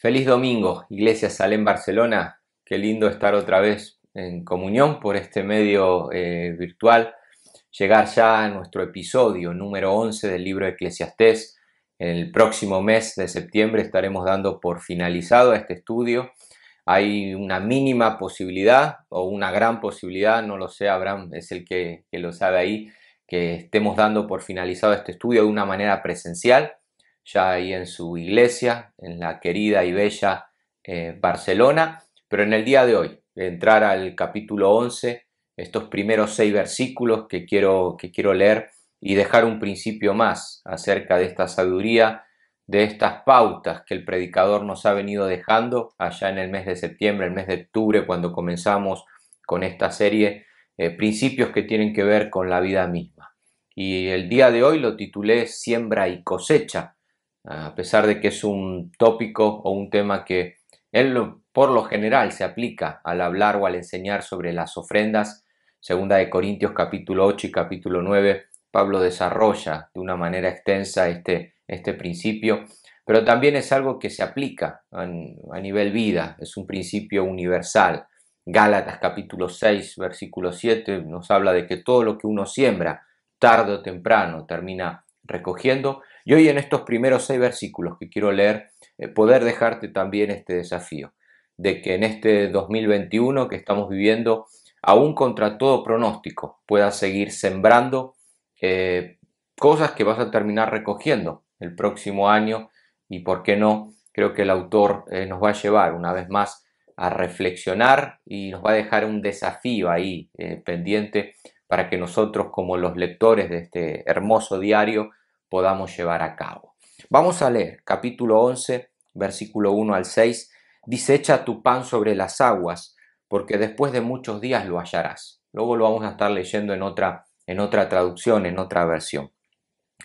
Feliz domingo, Iglesia Salem Barcelona. Qué lindo estar otra vez en comunión por este medio eh, virtual. Llegar ya a nuestro episodio número 11 del libro de Eclesiastés. El próximo mes de septiembre estaremos dando por finalizado este estudio. Hay una mínima posibilidad o una gran posibilidad, no lo sé, Abraham es el que, que lo sabe ahí, que estemos dando por finalizado este estudio de una manera presencial ya ahí en su iglesia, en la querida y bella eh, Barcelona. Pero en el día de hoy, entrar al capítulo 11, estos primeros seis versículos que quiero, que quiero leer y dejar un principio más acerca de esta sabiduría, de estas pautas que el predicador nos ha venido dejando allá en el mes de septiembre, el mes de octubre, cuando comenzamos con esta serie, eh, principios que tienen que ver con la vida misma. Y el día de hoy lo titulé Siembra y cosecha, a pesar de que es un tópico o un tema que él por lo general se aplica al hablar o al enseñar sobre las ofrendas, segunda de Corintios capítulo 8 y capítulo 9, Pablo desarrolla de una manera extensa este, este, principio, pero también es algo que se aplica a, a nivel vida, es un principio universal. Gálatas capítulo 6, versículo 7 nos habla de que todo lo que uno siembra, tarde o temprano, termina recogiendo, y hoy en estos primeros seis versículos que quiero leer, eh, poder dejarte también este desafío, de que en este 2021 que estamos viviendo, aún contra todo pronóstico, puedas seguir sembrando eh, cosas que vas a terminar recogiendo el próximo año y, por qué no, creo que el autor eh, nos va a llevar una vez más a reflexionar y nos va a dejar un desafío ahí pendiente para que nosotros como los lectores de este hermoso diario podamos llevar a cabo. Vamos a leer capítulo 11, versículo 1 al 6. Dice, echa tu pan sobre las aguas, porque después de muchos días lo hallarás. Luego lo vamos a estar leyendo en otra, en otra traducción, en otra versión.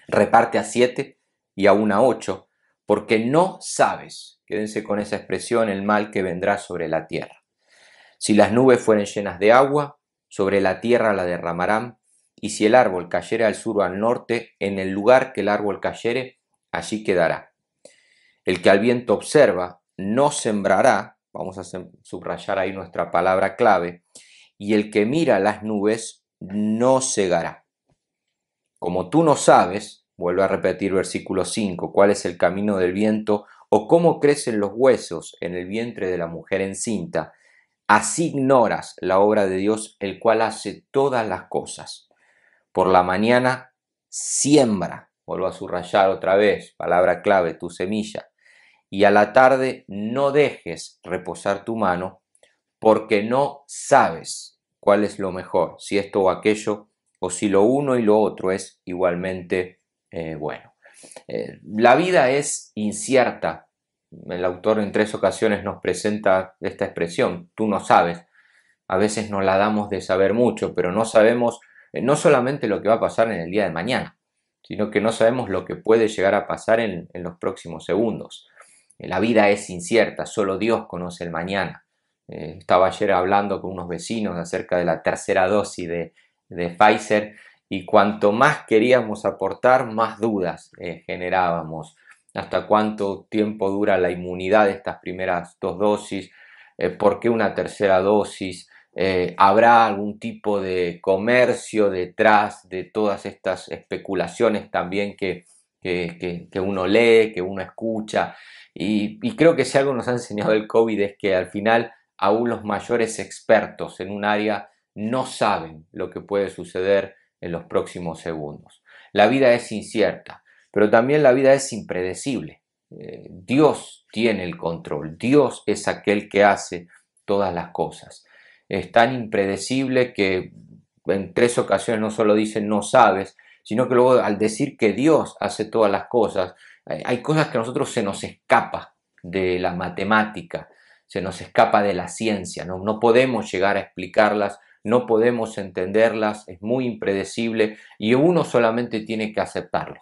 Reparte a siete y a a ocho, porque no sabes, quédense con esa expresión, el mal que vendrá sobre la tierra. Si las nubes fueren llenas de agua, sobre la tierra la derramarán y si el árbol cayere al sur o al norte, en el lugar que el árbol cayere, allí quedará. El que al viento observa, no sembrará, vamos a subrayar ahí nuestra palabra clave, y el que mira las nubes, no cegará. Como tú no sabes, vuelvo a repetir versículo 5, cuál es el camino del viento o cómo crecen los huesos en el vientre de la mujer encinta, así ignoras la obra de Dios, el cual hace todas las cosas. Por la mañana siembra, vuelvo a subrayar otra vez, palabra clave, tu semilla. Y a la tarde no dejes reposar tu mano porque no sabes cuál es lo mejor, si esto o aquello, o si lo uno y lo otro es igualmente eh, bueno. Eh, la vida es incierta. El autor en tres ocasiones nos presenta esta expresión, tú no sabes. A veces nos la damos de saber mucho, pero no sabemos eh, no solamente lo que va a pasar en el día de mañana, sino que no sabemos lo que puede llegar a pasar en, los próximos segundos. Eh, la vida es incierta, solo Dios conoce el mañana. Eh, estaba ayer hablando con unos vecinos acerca de la tercera dosis de, Pfizer y cuanto más queríamos aportar, más dudas generábamos. Hasta cuánto tiempo dura la inmunidad de estas primeras dos dosis, por qué una tercera dosis, eh, habrá algún tipo de comercio detrás de todas estas especulaciones también que, uno lee, que uno escucha. Y, creo que si algo nos ha enseñado el COVID es que al final aún los mayores expertos en un área no saben lo que puede suceder en los próximos segundos. La vida es incierta, pero también la vida es impredecible. Eh, Dios tiene el control, Dios es aquel que hace todas las cosas es tan impredecible que en tres ocasiones no solo dice no sabes, sino que luego al decir que Dios hace todas las cosas, hay cosas que a nosotros se nos escapa de la matemática, se nos escapa de la ciencia, no, podemos llegar a explicarlas, no podemos entenderlas, es muy impredecible y uno solamente tiene que aceptarlo.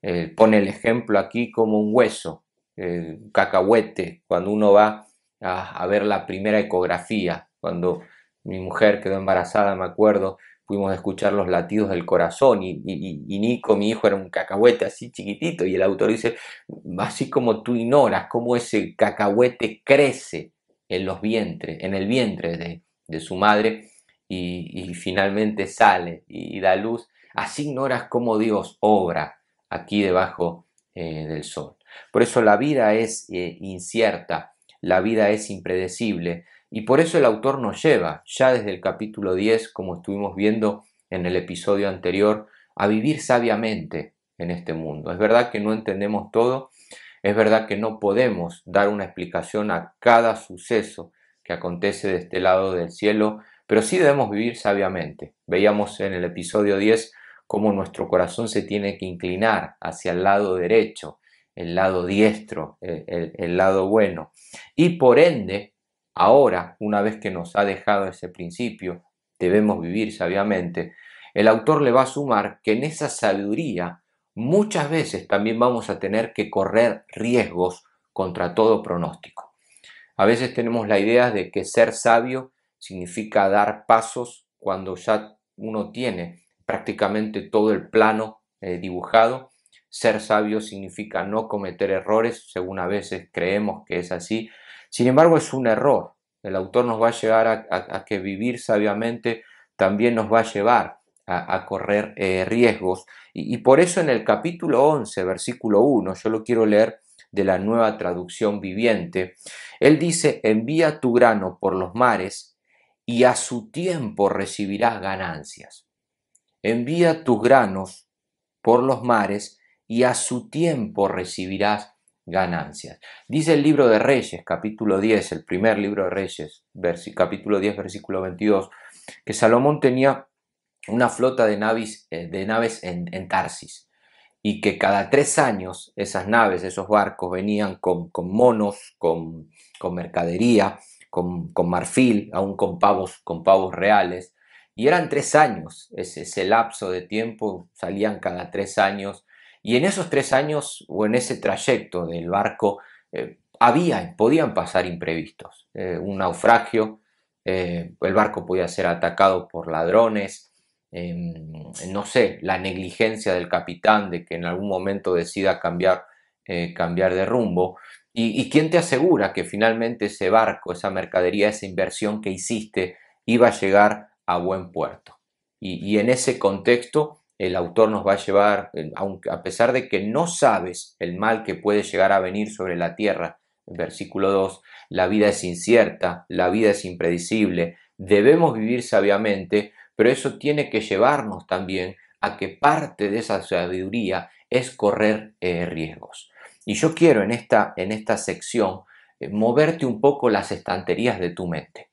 Eh, pone el ejemplo aquí como un hueso, eh, cacahuete, cuando uno va a ver la primera ecografía, cuando mi mujer quedó embarazada, me acuerdo, fuimos a escuchar los latidos del corazón y, Nico, mi hijo, era un cacahuete así chiquitito y el autor dice, así como tú ignoras cómo ese cacahuete crece en los vientres, en el vientre de, de su madre y, finalmente sale y, da luz, así ignoras cómo Dios obra aquí debajo eh, del sol. Por eso la vida es eh, incierta, la vida es impredecible, y por eso el autor nos lleva, ya desde el capítulo 10, como estuvimos viendo en el episodio anterior, a vivir sabiamente en este mundo. Es verdad que no entendemos todo, es verdad que no podemos dar una explicación a cada suceso que acontece de este lado del cielo, pero sí debemos vivir sabiamente. Veíamos en el episodio 10 cómo nuestro corazón se tiene que inclinar hacia el lado derecho, el lado diestro, el, lado bueno. Y por ende, Ahora, una vez que nos ha dejado ese principio, debemos vivir sabiamente, el autor le va a sumar que en esa sabiduría muchas veces también vamos a tener que correr riesgos contra todo pronóstico. A veces tenemos la idea de que ser sabio significa dar pasos cuando ya uno tiene prácticamente todo el plano eh, dibujado ser sabio significa no cometer errores, según a veces creemos que es así. Sin embargo, es un error. El autor nos va a llevar a, que vivir sabiamente también nos va a llevar a, correr eh, riesgos. Y, y por eso en el capítulo 11, versículo 1, yo lo quiero leer de la nueva traducción viviente, él dice, envía tu grano por los mares y a su tiempo recibirás ganancias. Envía tus granos por los mares y a su tiempo recibirás ganancias. Dice el libro de Reyes, capítulo 10, el primer libro de Reyes, capítulo 10, versículo 22, que Salomón tenía una flota de naves, eh, de naves en, Tarsis y que cada tres años esas naves, esos barcos venían con, monos, con, mercadería, con, marfil, aún con pavos, con pavos reales. Y eran tres años, ese lapso de tiempo, salían cada tres años y en esos tres años o en ese trayecto del barco eh, había, podían pasar imprevistos. Eh, un naufragio, eh, el barco podía ser atacado por ladrones, em, no sé, la negligencia del capitán de que en algún momento decida cambiar, cambiar de rumbo. ¿Y, quién te asegura que finalmente ese barco, esa mercadería, esa inversión que hiciste iba a llegar a buen puerto? y, en ese contexto el autor nos va a llevar, eh, a pesar de que no sabes el mal que puede llegar a venir sobre la tierra, versículo 2, la vida es incierta, la vida es impredecible, debemos vivir sabiamente, pero eso tiene que llevarnos también a que parte de esa sabiduría es correr eh, riesgos. Y yo quiero en esta, en esta sección eh, moverte un poco las estanterías de tu mente.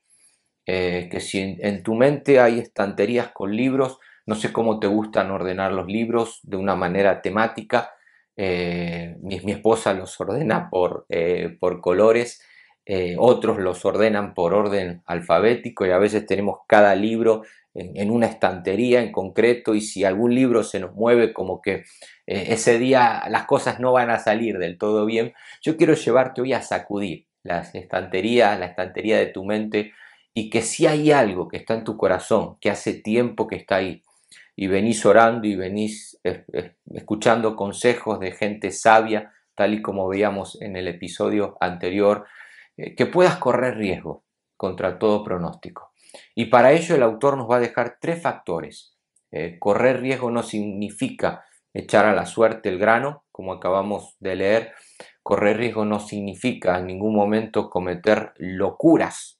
que si en tu mente hay estanterías con libros, no sé cómo te gustan ordenar los libros de una manera temática. Eh, mi, esposa los ordena por, eh, por colores, eh, otros los ordenan por orden alfabético y a veces tenemos cada libro en, en, una estantería en concreto y si algún libro se nos mueve como que ese día las cosas no van a salir del todo bien, yo quiero llevarte hoy a sacudir las estanterías, la estantería de tu mente y que si hay algo que está en tu corazón, que hace tiempo que está ahí, y venís orando y venís escuchando consejos de gente sabia, tal y como veíamos en el episodio anterior, eh, que puedas correr riesgo contra todo pronóstico. Y para ello el autor nos va a dejar tres factores. Eh, correr riesgo no significa echar a la suerte el grano, como acabamos de leer. Correr riesgo no significa en ningún momento cometer locuras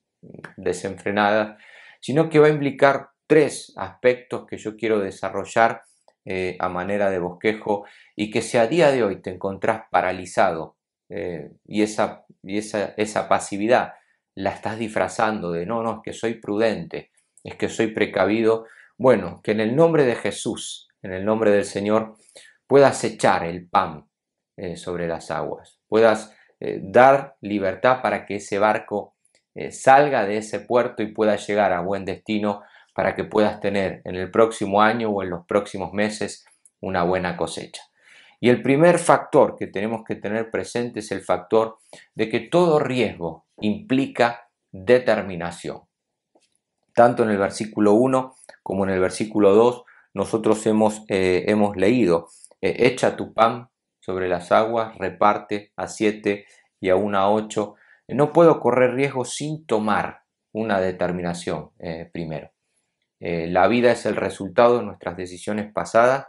desenfrenadas, sino que va a implicar tres aspectos que yo quiero desarrollar eh, a manera de bosquejo y que si a día de hoy te encontrás paralizado eh, y, esa, y esa, esa pasividad la estás disfrazando de no, no, es que soy prudente, es que soy precavido, bueno, que en el nombre de Jesús, en el nombre del Señor, puedas echar el pan eh, sobre las aguas, puedas dar libertad para que ese barco salga de ese puerto y pueda llegar a buen destino para que puedas tener en el próximo año o en los próximos meses una buena cosecha. Y el primer factor que tenemos que tener presente es el factor de que todo riesgo implica determinación. Tanto en el versículo 1 como en el versículo 2 nosotros hemos, eh, leído, eh, echa tu pan sobre las aguas, reparte a siete y a una a ocho. No puedo correr riesgo sin tomar una determinación eh, primero. Eh, la vida es el resultado de nuestras decisiones pasadas.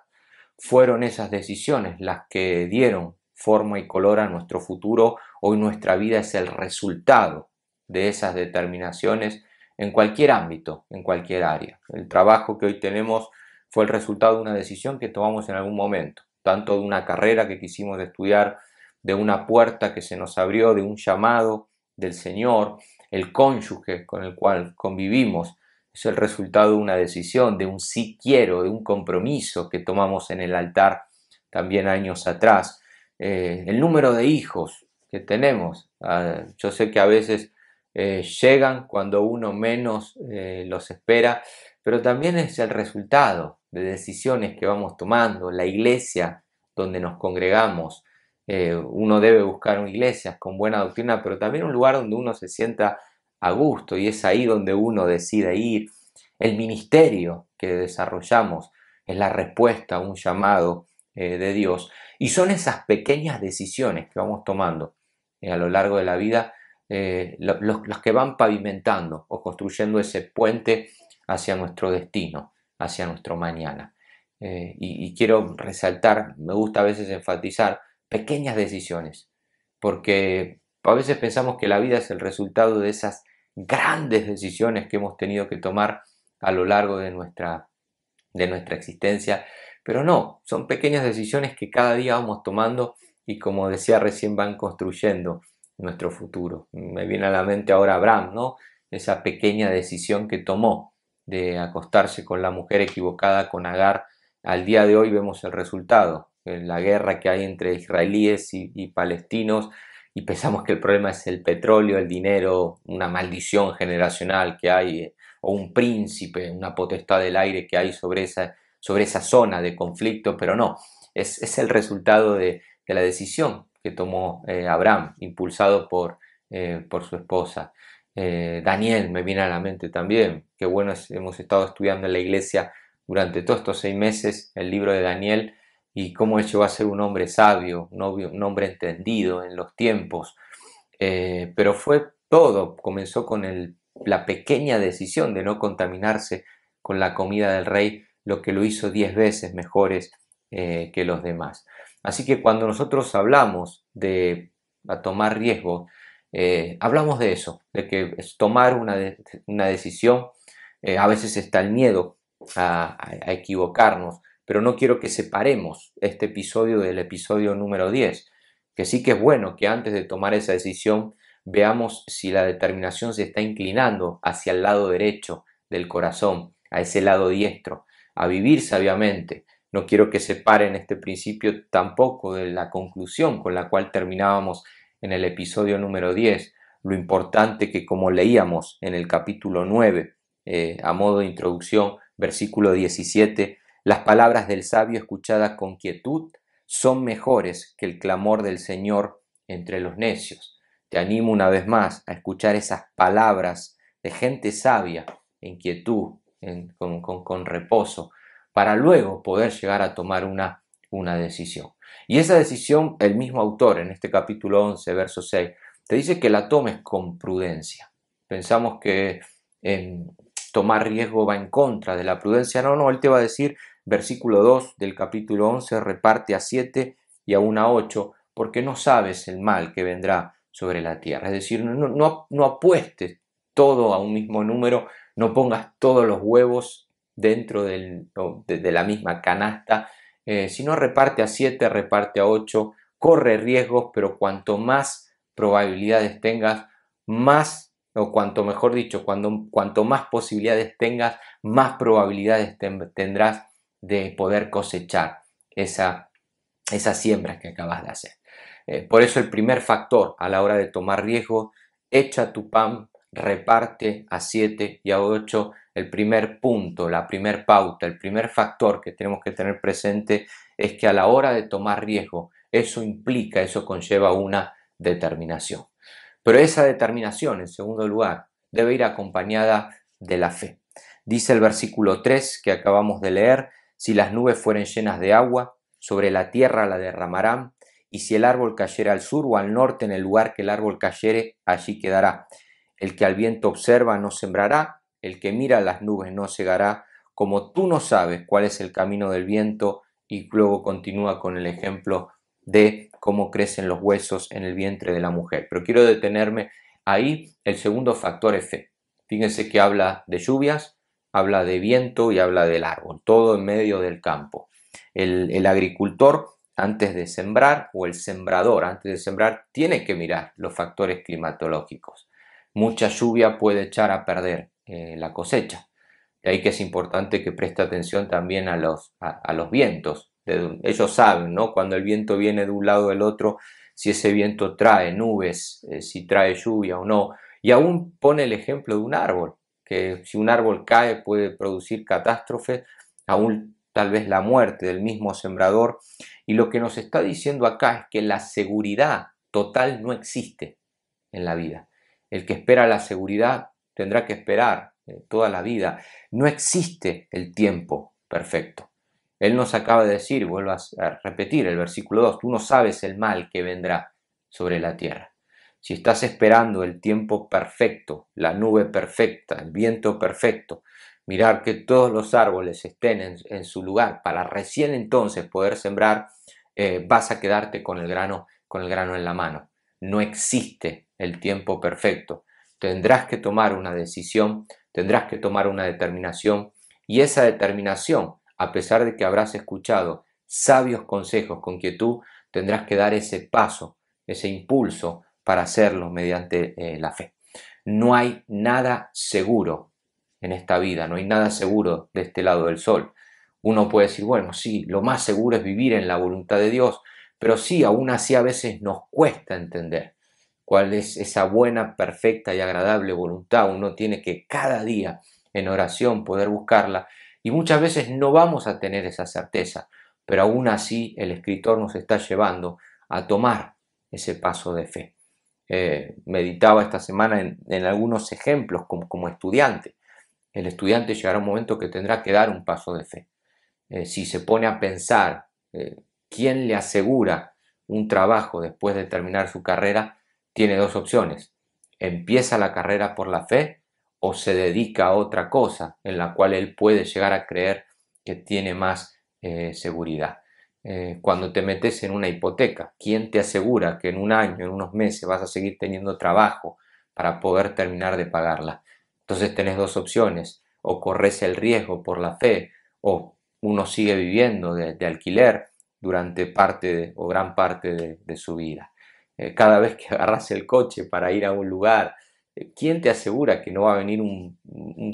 Fueron esas decisiones las que dieron forma y color a nuestro futuro. Hoy nuestra vida es el resultado de esas determinaciones en cualquier ámbito, en cualquier área. El trabajo que hoy tenemos fue el resultado de una decisión que tomamos en algún momento, tanto de una carrera que quisimos estudiar, de una puerta que se nos abrió, de un llamado del Señor, el cónyuge con el cual convivimos, es el resultado de una decisión, de un sí quiero, de un compromiso que tomamos en el altar también años atrás. Eh, el número de hijos que tenemos, ah, yo sé que a veces eh, llegan cuando uno menos eh, los espera, pero también es el resultado de decisiones que vamos tomando, la iglesia donde nos congregamos. uno debe buscar una iglesia con buena doctrina, pero también un lugar donde uno se sienta a gusto y es ahí donde uno decide ir. El ministerio que desarrollamos es la respuesta a un llamado eh, de Dios. Y son esas pequeñas decisiones que vamos tomando eh, a lo largo de la vida eh, los, que van pavimentando o construyendo ese puente hacia nuestro destino, hacia nuestro mañana. y, y, quiero resaltar, me gusta a veces enfatizar pequeñas decisiones, porque a veces pensamos que la vida es el resultado de esas grandes decisiones que hemos tenido que tomar a lo largo de nuestra, de nuestra existencia. Pero no, son pequeñas decisiones que cada día vamos tomando y como decía recién van construyendo nuestro futuro. Me viene a la mente ahora Abraham, ¿no? Esa pequeña decisión que tomó de acostarse con la mujer equivocada, con Agar. Al día de hoy vemos el resultado, eh, la guerra que hay entre israelíes y palestinos, y pensamos que el problema es el petróleo, el dinero, una maldición generacional que hay, eh, o un príncipe, una potestad del aire que hay sobre esa, sobre esa zona de conflicto, pero no, es, el resultado de, la decisión que tomó eh, Abraham, impulsado por, eh, por su esposa. Daniel me viene a la mente también, que bueno, hemos estado estudiando en la iglesia durante todos estos seis meses el libro de Daniel y cómo hecho va a ser un hombre sabio, un hombre entendido en los tiempos. Eh, pero fue todo, comenzó con la pequeña decisión de no contaminarse con la comida del rey, lo que lo hizo diez veces mejores eh, que los demás. Así que cuando nosotros hablamos de tomar riesgo, eh, hablamos de eso, de que tomar una, decisión, a veces está el miedo a equivocarnos, pero no quiero que separemos este episodio del episodio número 10, que sí que es bueno que antes de tomar esa decisión veamos si la determinación se está inclinando hacia el lado derecho del corazón, a ese lado diestro, a vivir sabiamente. No quiero que separen este principio tampoco de la conclusión con la cual terminábamos en el episodio número 10, lo importante que como leíamos en el capítulo 9, eh, a modo de introducción, versículo 17, las palabras del sabio escuchadas con quietud son mejores que el clamor del Señor entre los necios. Te animo una vez más a escuchar esas palabras de gente sabia en quietud, con, reposo, para luego poder llegar a tomar una, una decisión. Y esa decisión, el mismo autor en este capítulo 11, verso 6, te dice que la tomes con prudencia. Pensamos que en, tomar riesgo va en contra de la prudencia. No, no, él te va a decir, versículo 2 del capítulo 11, reparte a 7 y aún a 8, porque no sabes el mal que vendrá sobre la tierra. Es decir, no, no, apuestes todo a un mismo número, no pongas todos los huevos dentro de, la misma canasta, eh, Si no reparte a 7, reparte a 8, corre riesgos, pero cuanto más probabilidades tengas, más o cuanto mejor dicho, cuando, cuanto más posibilidades tengas, más probabilidades tendrás de poder cosechar esa, siembras siembra que acabas de hacer. Eh, por eso el primer factor a la hora de tomar riesgo, echa tu pan, reparte a 7 y a 8. El primer punto, la primer pauta, el primer factor que tenemos que tener presente es que a la hora de tomar riesgo, eso implica, eso conlleva una determinación. Pero esa determinación, en segundo lugar, debe ir acompañada de la fe. Dice el versículo 3 que acabamos de leer, si las nubes fueren llenas de agua, sobre la tierra la derramarán, y si el árbol cayera al sur o al norte, en el lugar que el árbol cayere, allí quedará. El que al viento observa no sembrará, el que mira las nubes no cegará, como tú no sabes cuál es el camino del viento, y luego continúa con el ejemplo de cómo crecen los huesos en el vientre de la mujer. Pero quiero detenerme ahí. El segundo factor es fe. Fíjense que habla de lluvias, habla de viento y habla del árbol, todo en medio del campo. El, agricultor, antes de sembrar, o el sembrador, antes de sembrar, tiene que mirar los factores climatológicos. Mucha lluvia puede echar a perder eh, la cosecha. De ahí que es importante que preste atención también a los vientos ellos saben, Cuando el viento viene de un lado o del otro, si ese viento trae nubes, eh, si trae lluvia o no. Y aún pone el ejemplo de un árbol, que si un árbol cae puede producir catástrofes, aún tal vez la muerte del mismo sembrador. Y lo que nos está diciendo acá es que la seguridad total no existe en la vida. El que espera la seguridad tendrá que esperar eh, toda la vida. No existe el tiempo perfecto. Él nos acaba de decir, vuelvo a repetir el versículo 2, tú no sabes el mal que vendrá sobre la tierra. Si estás esperando el tiempo perfecto, la nube perfecta, el viento perfecto, mirar que todos los árboles estén en, su lugar para recién entonces poder sembrar, eh, vas a quedarte con el, grano, con el grano en la mano. No existe el tiempo perfecto. Tendrás que tomar una decisión, tendrás que tomar una determinación y esa determinación a pesar de que habrás escuchado sabios consejos con que tú tendrás que dar ese paso, ese impulso para hacerlo mediante eh, la fe. No hay nada seguro en esta vida, no hay nada seguro de este lado del sol. Uno puede decir, bueno, sí, lo más seguro es vivir en la voluntad de Dios, pero sí, aún así a veces nos cuesta entender cuál es esa buena, perfecta y agradable voluntad. Uno tiene que cada día en oración poder buscarla y muchas veces no vamos a tener esa certeza, pero aún así el escritor nos está llevando a tomar ese paso de fe. Eh, meditaba esta semana en, algunos ejemplos como, estudiante. El estudiante llegará un momento que tendrá que dar un paso de fe. Eh, si se pone a pensar eh, quién le asegura un trabajo después de terminar su carrera, tiene dos opciones. Empieza la carrera por la fe o se dedica a otra cosa en la cual él puede llegar a creer que tiene más eh, seguridad. Eh, cuando te metes en una hipoteca, ¿quién te asegura que en un año, en unos meses vas a seguir teniendo trabajo para poder terminar de pagarla? Entonces tenés dos opciones, o corres el riesgo por la fe, o uno sigue viviendo de, alquiler durante parte o gran parte de, su vida. Eh, cada vez que agarras el coche para ir a un lugar, ¿quién te asegura que no va a venir un,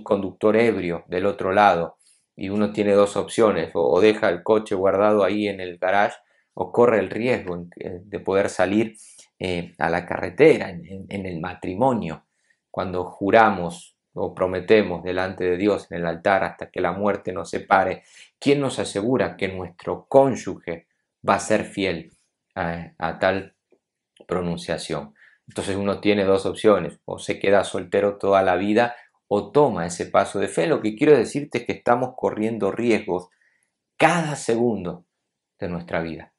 conductor ebrio del otro lado? Y uno tiene dos opciones, o, deja el coche guardado ahí en el garage o corre el riesgo de poder salir eh, a la carretera, en, el matrimonio, cuando juramos o prometemos delante de Dios en el altar hasta que la muerte nos separe, ¿quién nos asegura que nuestro cónyuge va a ser fiel a tal pronunciación? Entonces uno tiene dos opciones, o se queda soltero toda la vida o toma ese paso de fe. Lo que quiero decirte es que estamos corriendo riesgos cada segundo de nuestra vida.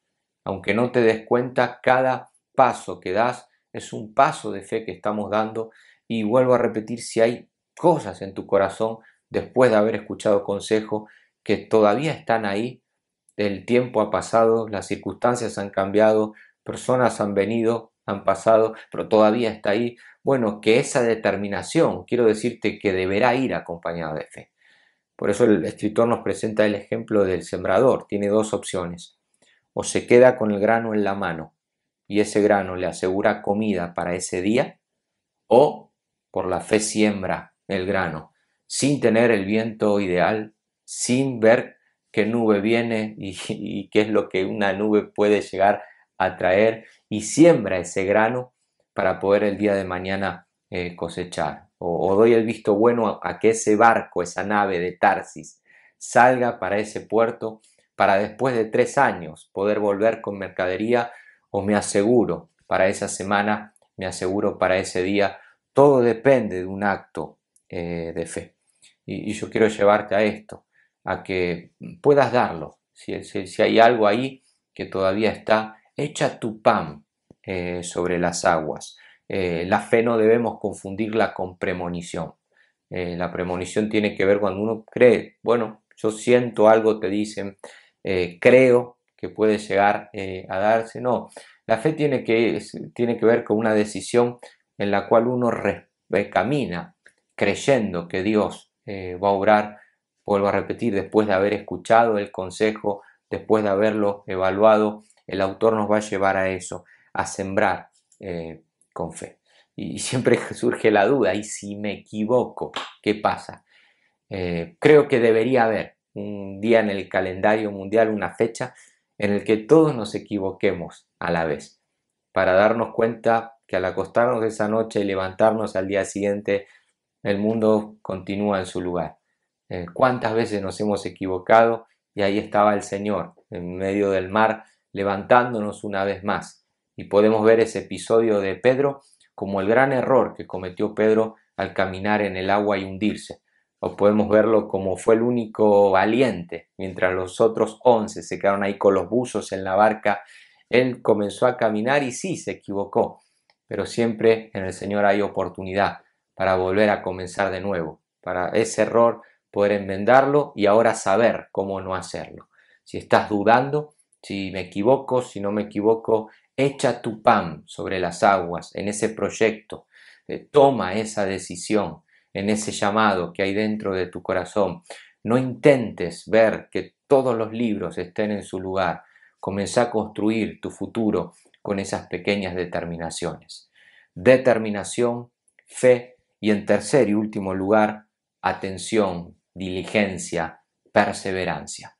Aunque no te des cuenta, cada paso que das es un paso de fe que estamos dando y vuelvo a repetir si hay cosas en tu corazón después de haber escuchado consejo que todavía están ahí, el tiempo ha pasado, las circunstancias han cambiado, personas han venido, han pasado, pero todavía está ahí. Bueno, que esa determinación, quiero decirte que deberá ir acompañada de fe. Por eso el escritor nos presenta el ejemplo del sembrador. Tiene dos opciones. O se queda con el grano en la mano y ese grano le asegura comida para ese día, o por la fe siembra el grano, sin tener el viento ideal, sin ver qué nube viene y, qué es lo que una nube puede llegar atraer y siembra ese grano para poder el día de mañana eh, cosechar. O, doy el visto bueno a, que ese barco, esa nave de Tarsis, salga para ese puerto para después de tres años poder volver con mercadería o me aseguro para esa semana, me aseguro para ese día. Todo depende de un acto eh, de fe. Y, yo quiero llevarte a esto, a que puedas darlo. si, si hay algo ahí que todavía está echa tu pan eh, sobre las aguas. Eh, la fe no debemos confundirla con premonición. Eh, la premonición tiene que ver cuando uno cree, bueno, yo siento algo, te dicen, creo que puede llegar a darse. No, la fe tiene que, tiene que ver con una decisión en la cual uno re, camina creyendo que Dios va a obrar, vuelvo a repetir, después de haber escuchado el consejo, después de haberlo evaluado el autor nos va a llevar a eso, a sembrar eh, con fe. Y siempre surge la duda, ¿y si me equivoco? ¿Qué pasa? Eh, creo que debería haber un día en el calendario mundial, una fecha en el que todos nos equivoquemos a la vez, para darnos cuenta que al acostarnos esa noche y levantarnos al día siguiente, el mundo continúa en su lugar. Eh, ¿Cuántas veces nos hemos equivocado? Y ahí estaba el Señor, en medio del mar, levantándonos una vez más. Y podemos ver ese episodio de Pedro como el gran error que cometió Pedro al caminar en el agua y hundirse. O podemos verlo como fue el único valiente, mientras los otros once se quedaron ahí con los buzos en la barca. Él comenzó a caminar y sí se equivocó, pero siempre en el Señor hay oportunidad para volver a comenzar de nuevo, para ese error poder enmendarlo y ahora saber cómo no hacerlo. Si estás dudando, si me equivoco, si no me equivoco, echa tu pan sobre las aguas en ese proyecto, eh, toma esa decisión, en ese llamado que hay dentro de tu corazón. No intentes ver que todos los libros estén en su lugar. Comenzá a construir tu futuro con esas pequeñas determinaciones. Determinación, fe y en tercer y último lugar, atención, diligencia, perseverancia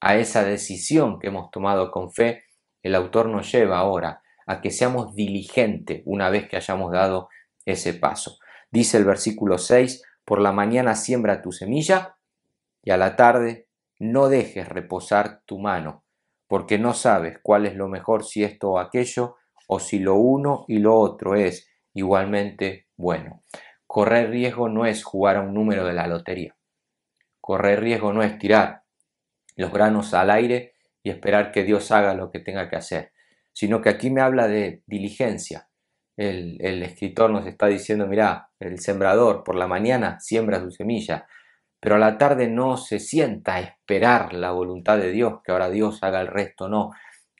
a esa decisión que hemos tomado con fe, el autor nos lleva ahora a que seamos diligentes una vez que hayamos dado ese paso. Dice el versículo 6, por la mañana siembra tu semilla y a la tarde no dejes reposar tu mano, porque no sabes cuál es lo mejor, si esto o aquello, o si lo uno y lo otro es igualmente bueno. Correr riesgo no es jugar a un número de la lotería. Correr riesgo no es tirar los granos al aire y esperar que Dios haga lo que tenga que hacer, sino que aquí me habla de diligencia. El, escritor nos está diciendo, mira, el sembrador por la mañana siembra su semilla, pero a la tarde no se sienta a esperar la voluntad de Dios, que ahora Dios haga el resto, no,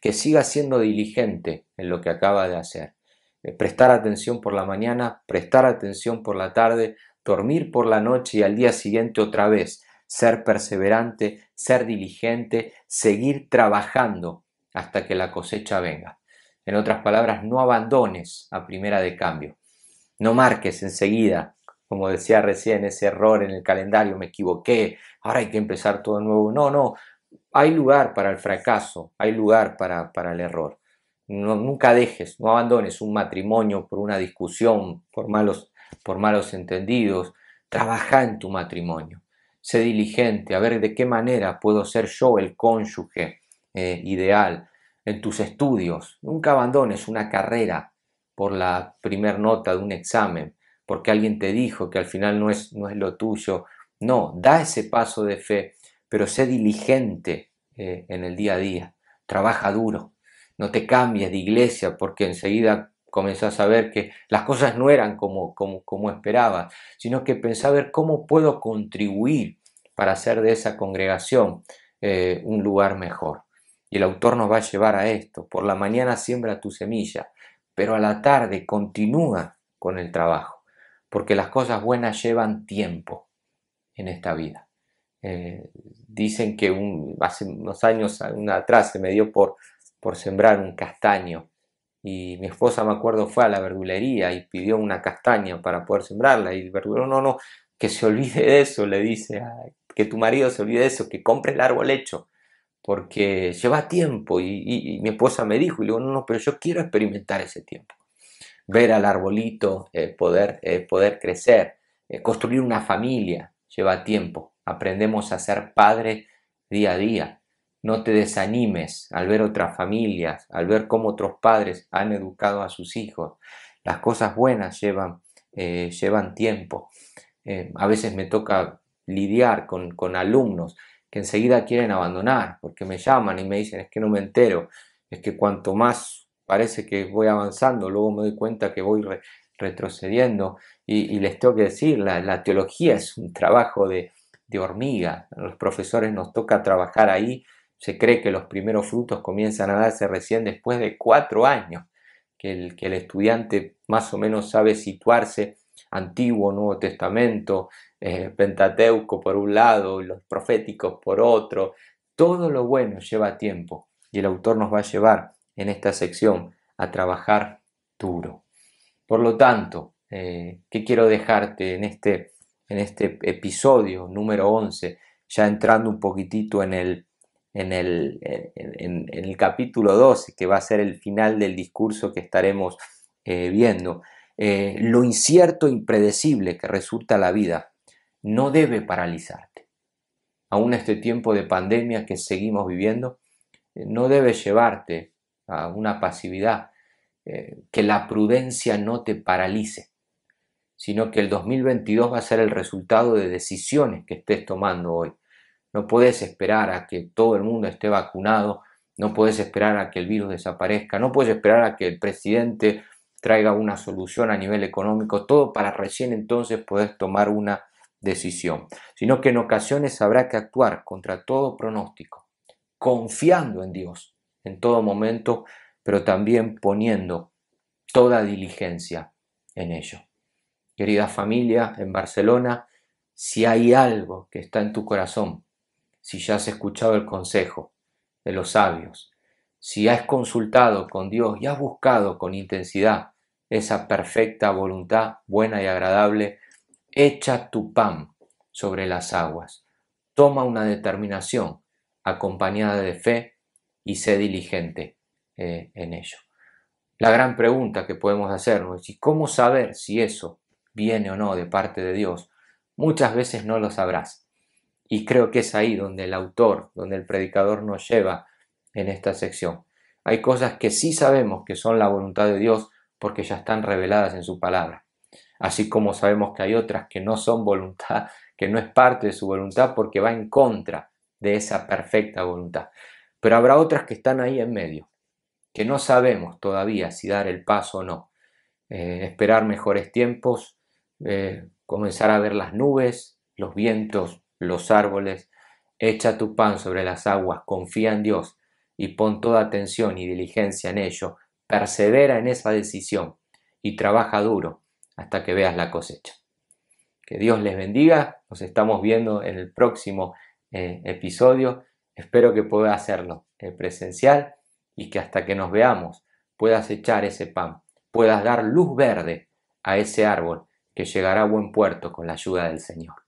que siga siendo diligente en lo que acaba de hacer. Eh, prestar atención por la mañana, prestar atención por la tarde, dormir por la noche y al día siguiente otra vez ser perseverante, ser diligente, seguir trabajando hasta que la cosecha venga. En otras palabras, no abandones a primera de cambio. No marques enseguida, como decía recién, ese error en el calendario, me equivoqué, ahora hay que empezar todo nuevo. No, no, hay lugar para el fracaso, hay lugar para, el error. nunca dejes, no abandones un matrimonio por una discusión, por malos, por malos entendidos. Trabaja en tu matrimonio sé diligente, a ver de qué manera puedo ser yo el cónyuge eh, ideal en tus estudios. Nunca abandones una carrera por la primera nota de un examen, porque alguien te dijo que al final no es, no es lo tuyo. No, da ese paso de fe, pero sé diligente eh, en el día a día. Trabaja duro. No te cambies de iglesia porque enseguida comenzás a ver que las cosas no eran como, como, como esperabas, sino que pensá a ver cómo puedo contribuir para hacer de esa congregación eh, un lugar mejor. Y el autor nos va a llevar a esto. Por la mañana siembra tu semilla, pero a la tarde continúa con el trabajo, porque las cosas buenas llevan tiempo en esta vida. Eh, dicen que un, hace unos años una atrás se me dio por, por sembrar un castaño y mi esposa, me acuerdo, fue a la verdulería y pidió una castaña para poder sembrarla. Y el verdulero, no, no, que se olvide de eso, le dice, que tu marido se olvide de eso, que compre el árbol hecho, porque lleva tiempo. Y, mi esposa me dijo, y no, no, pero yo quiero experimentar ese tiempo. Ver al arbolito, eh, poder, eh, poder crecer, eh, construir una familia, lleva tiempo. Aprendemos a ser padre día a día. No te desanimes al ver otras familias, al ver cómo otros padres han educado a sus hijos. Las cosas buenas llevan, llevan tiempo. a veces me toca lidiar con, alumnos que enseguida quieren abandonar, porque me llaman y me dicen, es que no me entero, es que cuanto más parece que voy avanzando, luego me doy cuenta que voy retrocediendo y, les tengo que decir, la, teología es un trabajo de, hormiga, los profesores nos toca trabajar ahí, se cree que los primeros frutos comienzan a darse recién después de cuatro años, que el, que el estudiante más o menos sabe situarse Antiguo, Nuevo Testamento, eh, Pentateuco por un lado y los proféticos por otro. Todo lo bueno lleva tiempo y el autor nos va a llevar en esta sección a trabajar duro. Por lo tanto, eh, ¿qué quiero dejarte en este, en este episodio número 11? Ya entrando un poquitito en el, en el, el capítulo 12, que va a ser el final del discurso que estaremos eh, viendo. Eh, lo incierto e impredecible que resulta la vida no debe paralizarte. Aún este tiempo de pandemia que seguimos viviendo eh, no debe llevarte a una pasividad, eh, que la prudencia no te paralice, sino que el 2022 va a ser el resultado de decisiones que estés tomando hoy. No puedes esperar a que todo el mundo esté vacunado, no puedes esperar a que el virus desaparezca, no puedes esperar a que el presidente traiga una solución a nivel económico, todo para recién entonces poder tomar una decisión, sino que en ocasiones habrá que actuar contra todo pronóstico, confiando en Dios en todo momento, pero también poniendo toda diligencia en ello. Querida familia en Barcelona, si hay algo que está en tu corazón, si ya has escuchado el consejo de los sabios, si has consultado con Dios y has buscado con intensidad esa perfecta voluntad buena y agradable, echa tu pan sobre las aguas, toma una determinación acompañada de fe y sé diligente eh, en ello. La gran pregunta que podemos hacernos es cómo saber si eso viene o no de parte de Dios. Muchas veces no lo sabrás. Y creo que es ahí donde el autor, donde el predicador nos lleva en esta sección. Hay cosas que sí sabemos que son la voluntad de Dios, porque ya están reveladas en su palabra. Así como sabemos que hay otras que no son voluntad, que no es parte de su voluntad porque va en contra de esa perfecta voluntad. Pero habrá otras que están ahí en medio, que no sabemos todavía si dar el paso o no. Eh, esperar mejores tiempos, eh, comenzar a ver las nubes, los vientos, los árboles. Echa tu pan sobre las aguas, confía en Dios y pon toda atención y diligencia en ello persevera en esa decisión y trabaja duro hasta que veas la cosecha. Que Dios les bendiga, nos estamos viendo en el próximo eh, episodio, espero que pueda hacerlo eh, presencial y que hasta que nos veamos puedas echar ese pan, puedas dar luz verde a ese árbol que llegará a buen puerto con la ayuda del Señor.